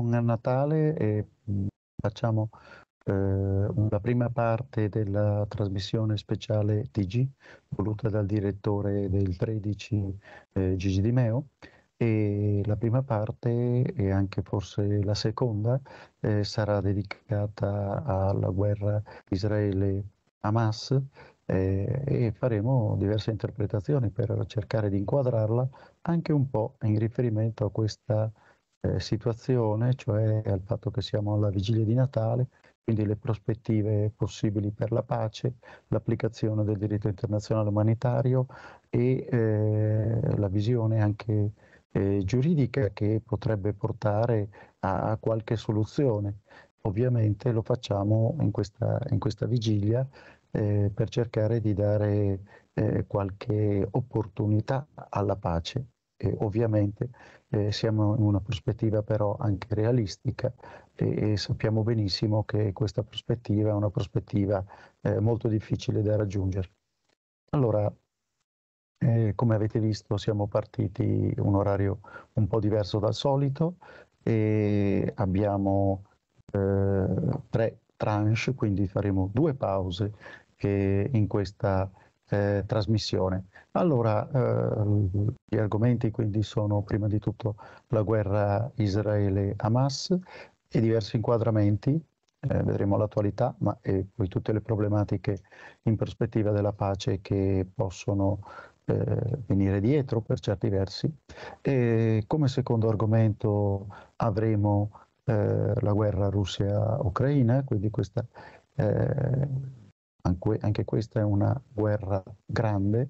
con a Natale e mm, facciamo eh, la prima parte della trasmissione speciale TG voluta dal direttore del 13 eh, Gigi Di Meo e la prima parte e anche forse la seconda eh, sarà dedicata alla guerra Israele-Hamas eh, e faremo diverse interpretazioni per cercare di inquadrarla anche un po' in riferimento a questa eh, situazione, cioè al fatto che siamo alla vigilia di Natale, quindi le prospettive possibili per la pace, l'applicazione del diritto internazionale umanitario e eh, la visione anche eh, giuridica che potrebbe portare a, a qualche soluzione. Ovviamente lo facciamo in questa, in questa vigilia eh, per cercare di dare eh, qualche opportunità alla pace. Eh, ovviamente eh, siamo in una prospettiva però anche realistica e, e, sappiamo benissimo che questa prospettiva è una prospettiva eh, molto difficile da raggiungere. Allora, eh, come avete visto siamo partiti un orario un po' diverso dal solito e abbiamo eh, tre tranche, quindi faremo due pause in questa eh, trasmissione. Allora, eh, gli argomenti quindi sono prima di tutto la guerra Israele-Hamas e diversi inquadramenti, eh, vedremo l'attualità, ma e poi tutte le problematiche in prospettiva della pace che possono eh, venire dietro per certi versi. E come secondo argomento avremo eh, la guerra Russia-Ucraina, quindi questa eh, anche, anche questa è una guerra grande,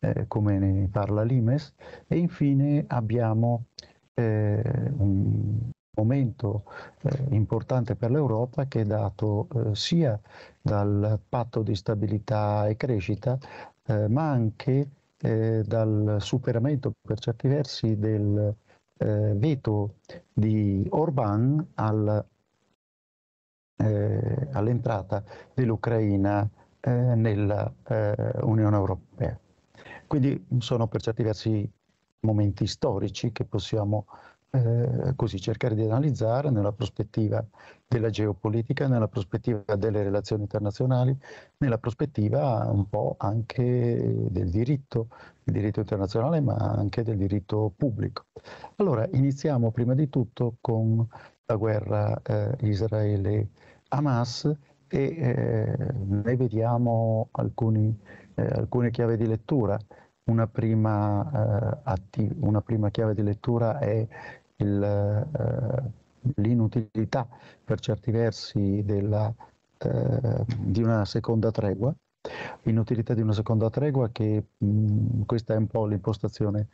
eh, come ne parla Limes. E infine abbiamo eh, un momento eh, importante per l'Europa che è dato eh, sia dal patto di stabilità e crescita, eh, ma anche eh, dal superamento per certi versi del veto di Orban al, all'entrata dell'Ucraina eh, nell'Unione eh, Europea. Quindi sono per certi versi momenti storici che possiamo eh, così cercare di analizzare nella prospettiva della geopolitica, nella prospettiva delle relazioni internazionali, nella prospettiva un po' anche del diritto, il diritto internazionale ma anche del diritto pubblico. Allora iniziamo prima di tutto con la guerra eh, Israele-Hamas e eh, noi vediamo alcuni, eh, alcune chiavi di lettura. Una prima, eh, una prima, chiave di lettura è eh, l'inutilità per certi versi della, eh, di una seconda tregua, inutilità di una seconda tregua che mh, mm, questa è un po' l'impostazione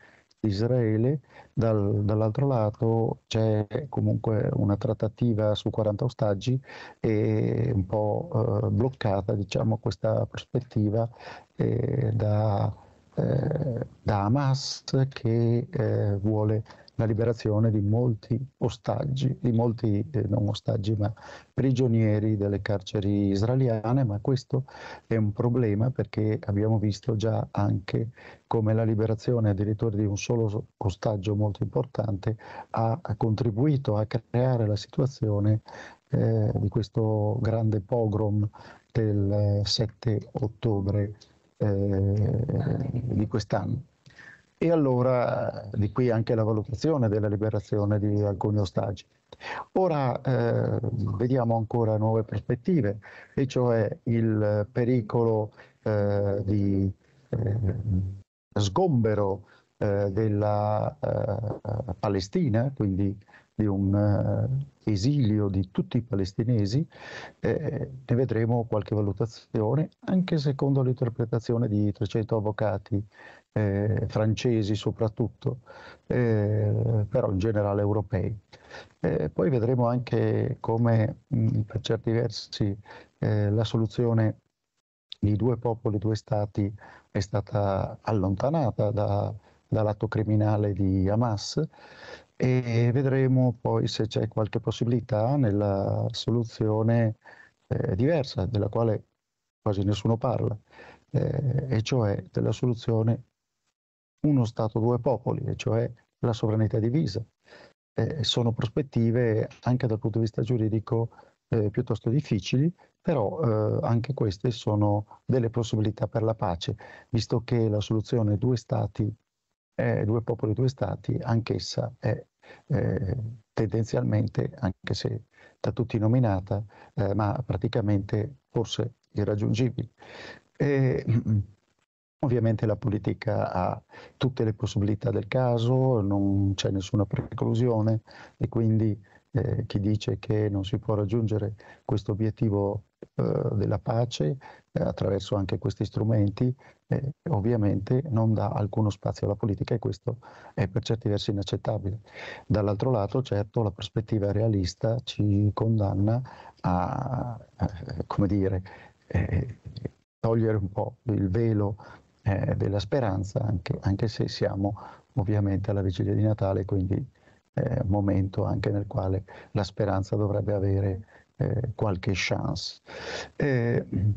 Israele, dal, dall'altro lato c'è comunque una trattativa su 40 ostaggi e un po' eh, bloccata diciamo, questa prospettiva eh, da, eh, da, Hamas che eh, vuole la liberazione di molti ostaggi, di molti eh, non ostaggi, ma prigionieri delle carceri israeliane, ma questo è un problema perché abbiamo visto già anche come la liberazione addirittura di un solo ostaggio molto importante ha, contribuito a creare la situazione eh, di questo grande pogrom del 7 ottobre eh, di quest'anno. E allora di qui anche la valutazione della liberazione di alcuni ostaggi. Ora eh, vediamo ancora nuove prospettive, e cioè il pericolo eh, di eh, sgombero eh, della eh, eh, Palestina, quindi di un eh, esilio di tutti i palestinesi, eh, ne vedremo qualche valutazione, anche secondo l'interpretazione di 300 avvocati eh, francesi soprattutto, eh, però in generale europei. Eh, poi vedremo anche come mh, mm, per certi versi la soluzione di due popoli, due stati è stata allontanata da, dall'atto criminale di Hamas e vedremo poi se c'è qualche possibilità nella soluzione eh, diversa, della quale quasi nessuno parla, eh, e cioè della soluzione uno Stato due popoli, e cioè la sovranità divisa. Eh, sono prospettive anche dal punto di vista giuridico eh, piuttosto difficili però eh, anche queste sono delle possibilità per la pace, visto che la soluzione due stati, eh, due popoli, due stati, anch'essa è eh, tendenzialmente, anche se da tutti nominata, eh, ma praticamente forse irraggiungibile. E, Ovviamente la politica ha tutte le possibilità del caso, non c'è nessuna preclusione e quindi eh, chi dice che non si può raggiungere questo obiettivo eh, della pace eh, attraverso anche questi strumenti ovviamente non dà alcuno spazio alla politica e questo è per certi versi inaccettabile. Dall'altro lato certo la prospettiva realista ci condanna a, eh, come dire, togliere un po' il velo della speranza anche, anche se siamo ovviamente alla vigilia di Natale quindi eh, momento anche nel quale la speranza dovrebbe avere eh, qualche chance. E mm,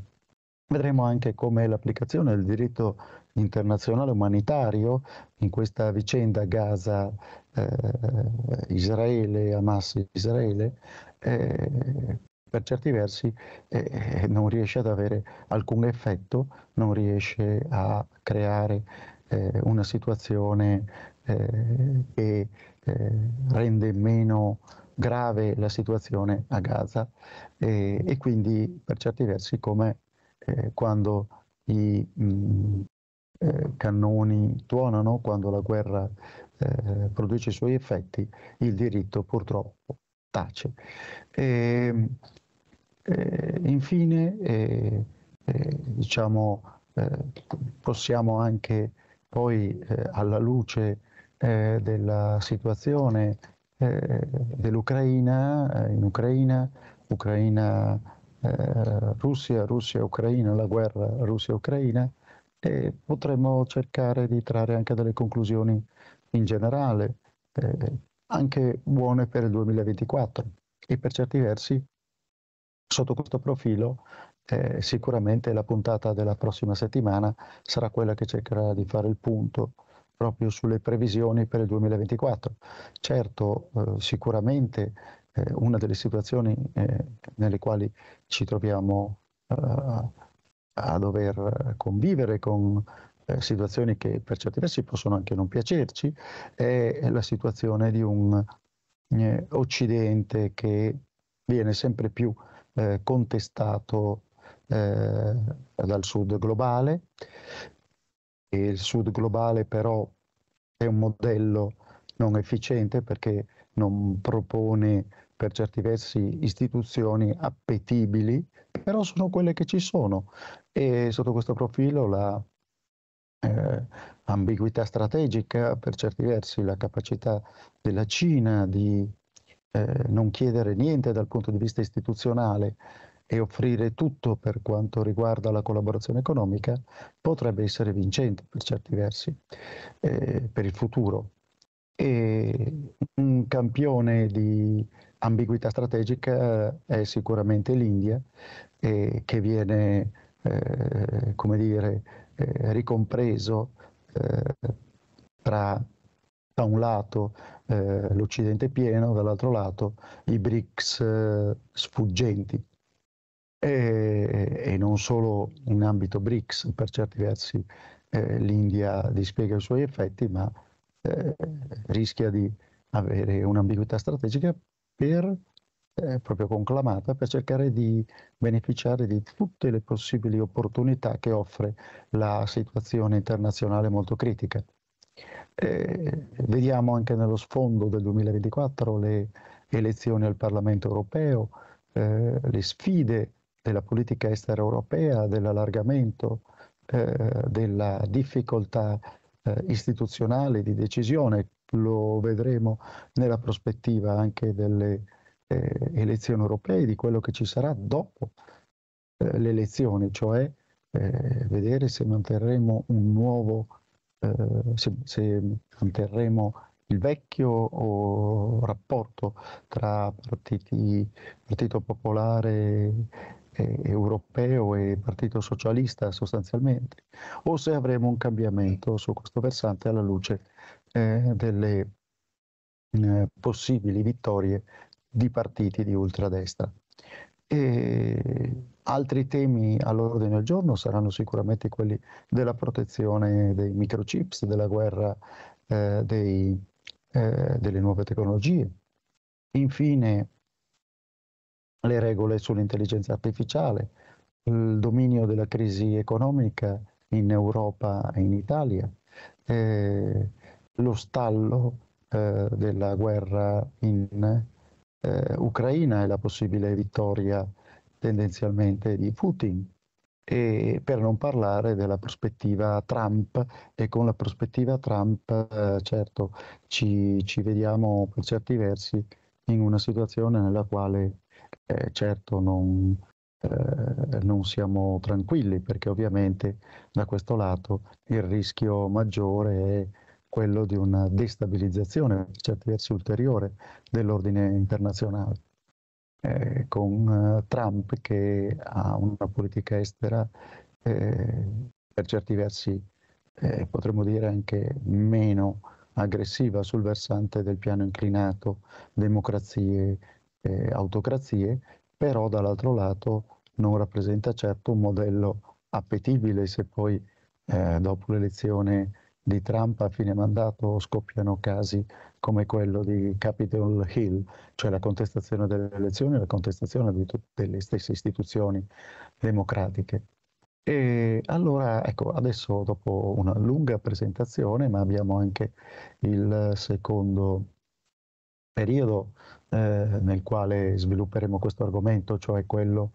vedremo anche come l'applicazione del diritto internazionale umanitario in questa vicenda Gaza-Israele, eh, Hamas-Israele, eh, per certi versi eh, non riesce ad avere alcun effetto, non riesce a creare eh, una situazione eh, che eh, rende meno grave la situazione a Gaza eh, e quindi per certi versi come eh, quando i mh, mm, eh, cannoni tuonano, quando la guerra eh, produce i suoi effetti, il diritto purtroppo tace. E, ehm, eh, infine, eh, diciamo, possiamo anche poi alla luce della situazione eh, dell'Ucraina, eh, in Ucraina, Ucraina, eh, Russia, Russia, Ucraina, la guerra Russia-Ucraina, e potremmo cercare di trarre anche delle conclusioni in generale, eh, anche buone per il 2024 e per certi versi, sotto questo profilo, eh, sicuramente la puntata della prossima settimana sarà quella che cercherà di fare il punto proprio sulle previsioni per il 2024. Certo, eh, sicuramente eh, una delle situazioni eh, nelle quali ci troviamo eh, a dover convivere con eh, situazioni che per certi versi possono anche non piacerci è la situazione di un eh, Occidente che viene sempre più contestato dal sud globale, il sud globale però è un modello non efficiente perché non propone per certi versi istituzioni appetibili, però sono quelle che ci sono e sotto questo profilo la eh, ambiguità strategica, per certi versi la capacità della Cina di eh, non chiedere niente dal punto di vista istituzionale e offrire tutto per quanto riguarda la collaborazione economica potrebbe essere vincente per certi versi eh, per il futuro. E un campione di ambiguità strategica eh, è sicuramente l'India eh, che viene eh, come dire, eh, ricompreso eh, tra da un lato eh, l'Occidente pieno, dall'altro lato i BRICS eh, sfuggenti, e, e non solo in ambito BRICS, per certi versi eh, l'India dispiega i suoi effetti, ma eh, rischia di avere un'ambiguità strategica per, eh, proprio conclamata per cercare di beneficiare di tutte le possibili opportunità che offre la situazione internazionale molto critica. Eh, vediamo anche nello sfondo del 2024 le elezioni al Parlamento europeo, eh, le sfide della politica estera europea, dell'allargamento, eh, della difficoltà eh, istituzionale di decisione, lo vedremo nella prospettiva anche delle eh, elezioni europee, di quello che ci sarà dopo eh, le elezioni, cioè eh, vedere se manterremo un nuovo, eh, se, se manterremo il vecchio rapporto tra partiti, Partito Popolare eh, europeo e partito socialista sostanzialmente, o se avremo un cambiamento su questo versante alla luce eh, delle eh, possibili vittorie di partiti di ultradestra. E altri temi all'ordine del giorno saranno sicuramente quelli della protezione dei microchips, della guerra eh, dei, eh, delle nuove tecnologie. Infine, le regole sull'intelligenza artificiale, il dominio della crisi economica in Europa e in Italia, eh, lo stallo eh, della guerra in eh, Ucraina e la possibile vittoria tendenzialmente di Putin, e per non parlare della prospettiva Trump e con la prospettiva Trump eh, certo ci, ci vediamo per certi versi in una situazione nella quale eh, certo non, eh, non siamo tranquilli perché ovviamente da questo lato il rischio maggiore è quello di una destabilizzazione, per certi versi ulteriore, dell'ordine internazionale. Eh, con eh, Trump che ha una politica estera eh, per certi versi eh, potremmo dire anche meno aggressiva sul versante del piano inclinato, democrazie, eh, autocrazie, però dall'altro lato non rappresenta certo un modello appetibile se poi eh, dopo l'elezione di Trump a fine mandato scoppiano casi come quello di Capitol Hill, cioè la contestazione delle elezioni e la contestazione di tutte le stesse istituzioni democratiche. E allora, ecco, adesso dopo una lunga presentazione, ma abbiamo anche il secondo periodo eh, nel quale svilupperemo questo argomento, cioè quello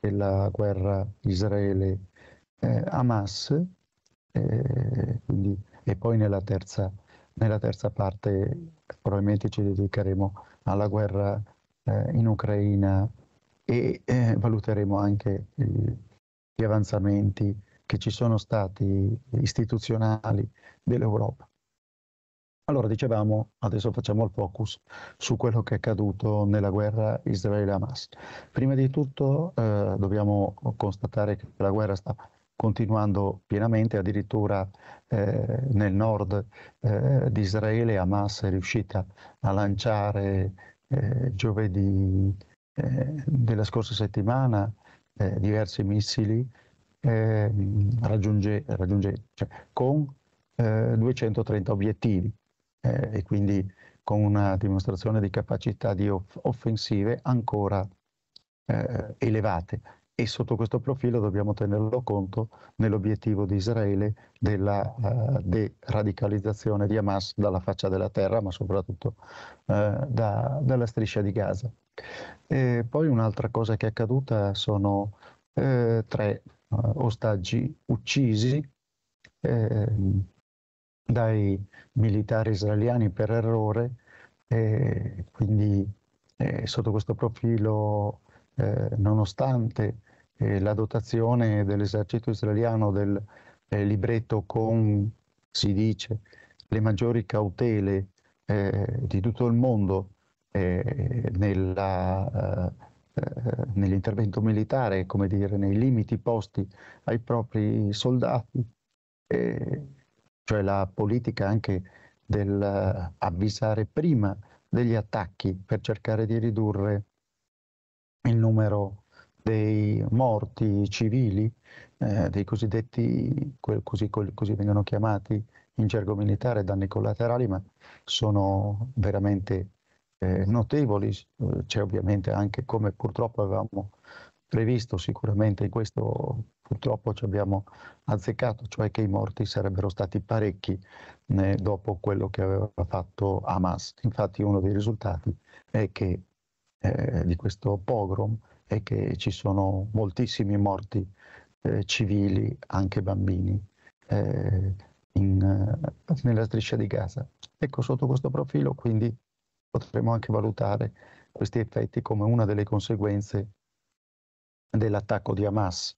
della guerra Israele-Hamas, eh, eh e poi nella terza, nella terza, parte probabilmente ci dedicheremo alla guerra eh, in Ucraina e eh, valuteremo anche gli avanzamenti che ci sono stati istituzionali dell'Europa. Allora, dicevamo, adesso facciamo il focus su quello che è accaduto nella guerra Israele-Hamas. Prima di tutto eh, dobbiamo constatare che la guerra sta continuando pienamente, addirittura eh, nel nord eh, di Israele Hamas è riuscita a lanciare eh, giovedì eh, della scorsa settimana eh, diversi missili ehm, raggiunge, raggiunge, cioè, con 230 obiettivi eh, e quindi con una dimostrazione di capacità di off- offensive ancora eh, elevate e sotto questo profilo dobbiamo tenerlo conto nell'obiettivo di Israele della uh, deradicalizzazione di Hamas dalla faccia della terra, ma soprattutto uh, da, dalla striscia di Gaza. E poi un'altra cosa che è accaduta sono uh, tre ostaggi uccisi, ehm, dai militari israeliani per errore, eh, quindi eh, sotto questo profilo, eh, nonostante eh, la dotazione dell'esercito israeliano del eh, libretto con, si dice, le maggiori cautele eh, di tutto il mondo nella, nell'intervento militare, come dire, nei limiti posti ai propri soldati, cioè la politica anche dell'avvisare eh, prima degli attacchi per cercare di ridurre il numero dei morti civili, eh, dei cosiddetti, così, così, vengono chiamati in gergo militare, danni collaterali, ma sono veramente eh, notevoli. Eh, c'è ovviamente anche, come purtroppo avevamo previsto sicuramente, in questo purtroppo ci abbiamo azzeccato, cioè che i morti sarebbero stati parecchi né, eh, dopo quello che aveva fatto Hamas. Infatti uno dei risultati che, eh, di questo pogrom è che ci sono moltissimi morti eh, civili, anche bambini, eh, in, eh, nella striscia di Gaza. Ecco, sotto questo profilo quindi potremmo anche valutare questi effetti come una delle conseguenze dell'attacco di Hamas.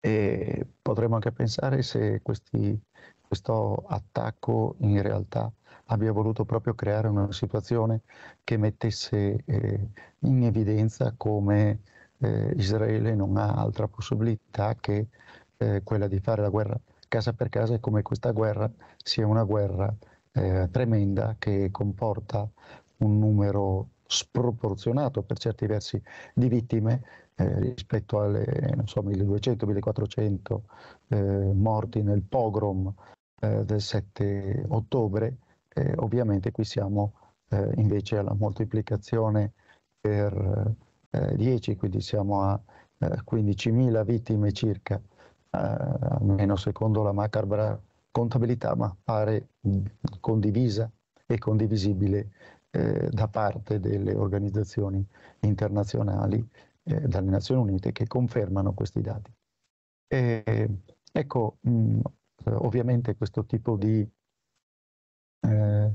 E potremmo anche pensare se questi, questo attacco in realtà abbia voluto proprio creare una situazione che mettesse eh, in evidenza come eh, Israele non ha altra possibilità che eh, quella di fare la guerra casa per casa e come questa guerra sia una guerra eh, tremenda che comporta un numero sproporzionato per certi versi di vittime eh, rispetto alle so, 1200-1400 eh, morti nel pogrom eh, del 7 ottobre, eh, ovviamente qui siamo eh, invece alla moltiplicazione per 10, quindi siamo a 15.000 vittime circa, almeno secondo la macabra contabilità, ma pare condivisa e condivisibile da parte delle organizzazioni internazionali eh, dalle Nazioni Unite che confermano questi dati. E, ecco, mh, mm, ovviamente questo tipo di, eh,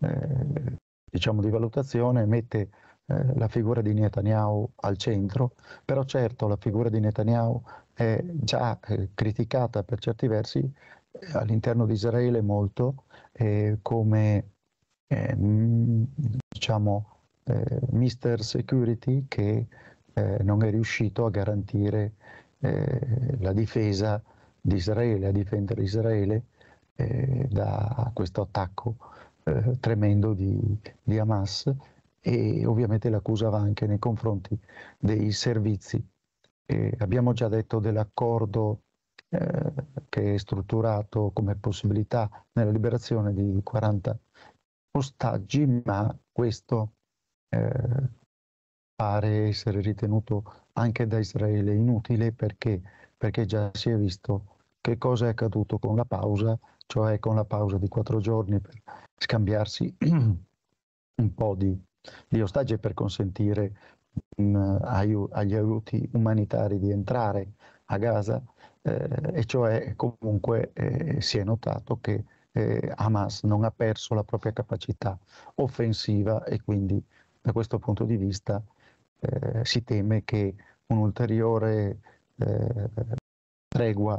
eh, diciamo di valutazione mette eh, la figura di Netanyahu al centro, però certo la figura di Netanyahu è già eh, criticata per certi versi eh, all'interno di Israele molto come mm, diciamo, eh, Mr. Security che eh, non è riuscito a garantire eh, la difesa di Israele, a difendere Israele eh, da questo attacco eh, tremendo di, di, Hamas e ovviamente l'accusa va anche nei confronti dei servizi. abbiamo già detto dell'accordo eh, che è strutturato come possibilità nella liberazione di 40 ostaggi, ma questo eh, pare essere ritenuto anche da Israele inutile perché, perché già si è visto che cosa è accaduto con la pausa, cioè con la pausa di quattro giorni per scambiarsi un po' di, di ostaggi per consentire mh, mm, agli aiuti umanitari di entrare a Gaza, eh, e cioè comunque eh, si è notato che eh, Hamas non ha perso la propria capacità offensiva e quindi da questo punto di vista eh, si teme che un'ulteriore eh, tregua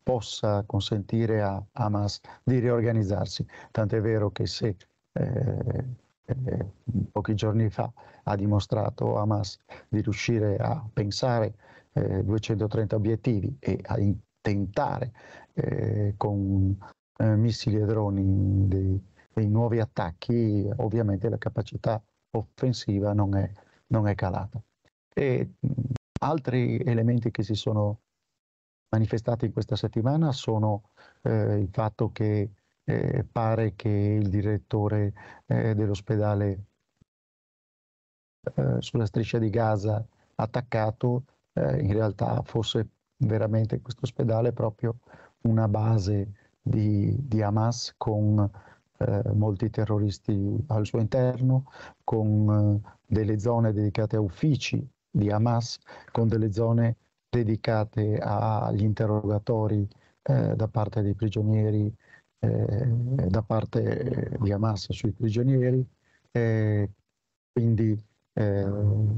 possa consentire a Hamas di riorganizzarsi. Tant'è vero che se eh, eh, pochi giorni fa ha dimostrato Hamas di riuscire a pensare eh, 230 obiettivi e a tentare eh, con eh, missili e droni dei, dei nuovi attacchi, ovviamente la capacità offensiva non è non è calata. E altri elementi che si sono manifestati in questa settimana sono eh, il fatto che eh, pare che il direttore eh, dell'ospedale eh, sulla striscia di Gaza attaccato eh, in realtà fosse veramente questo ospedale proprio una base di, di Hamas con eh, molti terroristi al suo interno, con eh, delle zone dedicate a uffici di Hamas, con delle zone dedicate agli interrogatori eh, da parte dei prigionieri, eh, da parte di Hamas sui prigionieri, quindi eh,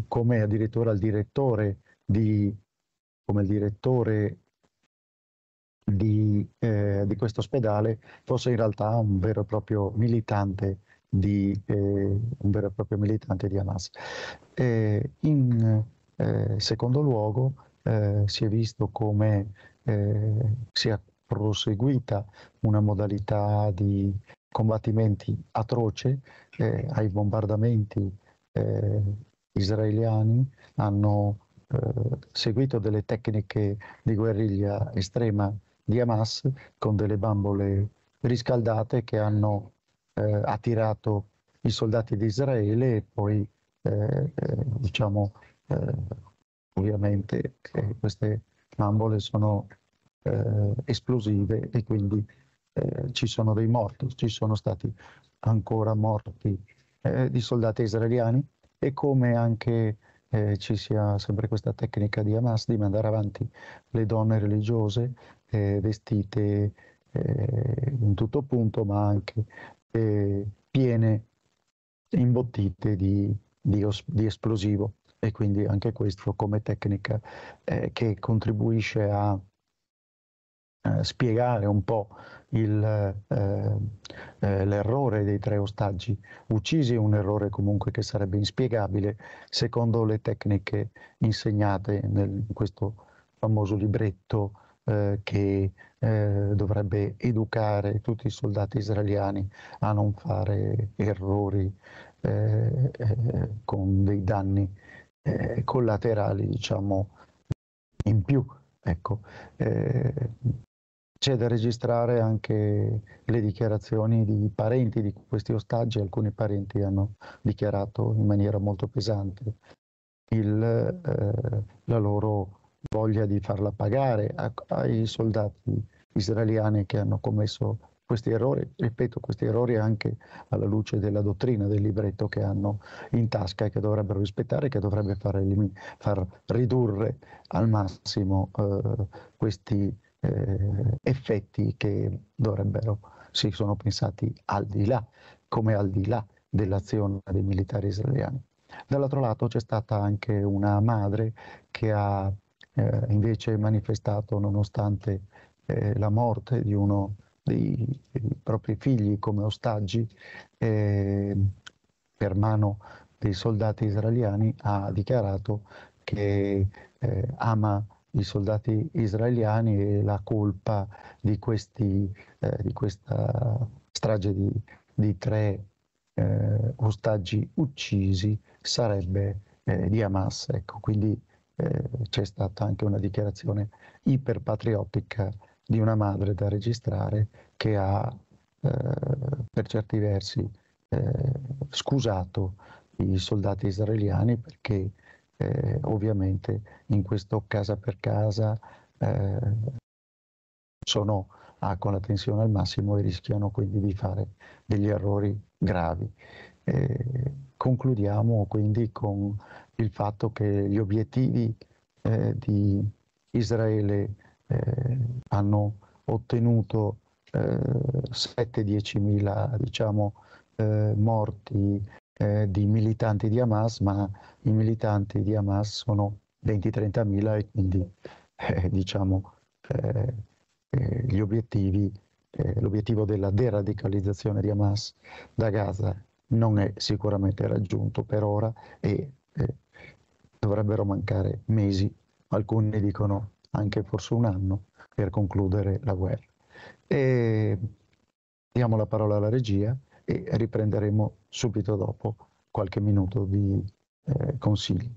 come addirittura il direttore di come il direttore di, eh, di questo ospedale fosse in realtà un vero e proprio militante di, eh, un vero e proprio militante di Hamas. Eh, in eh, secondo luogo eh, si è visto come eh, si è proseguita una modalità di combattimenti atroce ai bombardamenti israeliani, hanno seguito delle tecniche di guerriglia estrema di Hamas con delle bambole riscaldate che hanno eh, attirato i soldati di Israele e poi eh, eh diciamo eh, ovviamente queste bambole sono eh, esplosive e quindi ci sono dei morti, ci sono stati ancora morti di soldati israeliani e come anche eh, ci sia sempre questa tecnica di Hamas di mandare avanti le donne religiose eh, vestite eh, in tutto punto, ma anche eh, piene, imbottite di, di, os- di, esplosivo. E quindi anche questo come tecnica eh, che contribuisce a spiegare un po' il, eh, eh, l'errore dei tre ostaggi uccisi, un errore comunque che sarebbe inspiegabile secondo le tecniche insegnate nel, in questo famoso libretto eh, che eh, dovrebbe educare tutti i soldati israeliani a non fare errori eh, eh con dei danni eh, collaterali, diciamo, in più. Ecco, eh, c'è da registrare anche le dichiarazioni di parenti di questi ostaggi, alcuni parenti hanno dichiarato in maniera molto pesante il, la loro voglia di farla pagare ai soldati israeliani che hanno commesso questi errori, ripeto, questi errori anche alla luce della dottrina del libretto che hanno in tasca e che dovrebbero rispettare, che dovrebbe far, far ridurre al massimo eh, questi eh, effetti che dovrebbero, si sono pensati al di là, come al di là dell'azione dei militari israeliani. Dall'altro lato c'è stata anche una madre che ha eh, invece manifestato nonostante eh, la morte di uno dei, dei, propri figli come ostaggi eh, per mano dei soldati israeliani, ha dichiarato che eh, ama i soldati israeliani e la colpa di, questi, eh, di questa strage di, di tre eh, ostaggi uccisi sarebbe di Hamas. Ecco, quindi eh, c'è stata anche una dichiarazione iperpatriottica di una madre da registrare che ha eh, per certi versi eh, scusato i soldati israeliani perché eh, ovviamente in questo casa per casa eh, sono ah, con la tensione al massimo e rischiano quindi di fare degli errori gravi. Eh, concludiamo quindi con il fatto che gli obiettivi eh, di Israele eh, hanno ottenuto eh, 7-10 mila diciamo, eh, morti eh, di militanti di Hamas, ma i militanti di Hamas sono 20-30 mila e quindi eh, diciamo, gli obiettivi l'obiettivo della deradicalizzazione di Hamas da Gaza non è sicuramente raggiunto per ora e eh, dovrebbero mancare mesi, alcuni dicono anche forse un anno, per concludere la guerra. E diamo la parola alla regia e riprenderemo subito dopo qualche minuto di eh, consigli.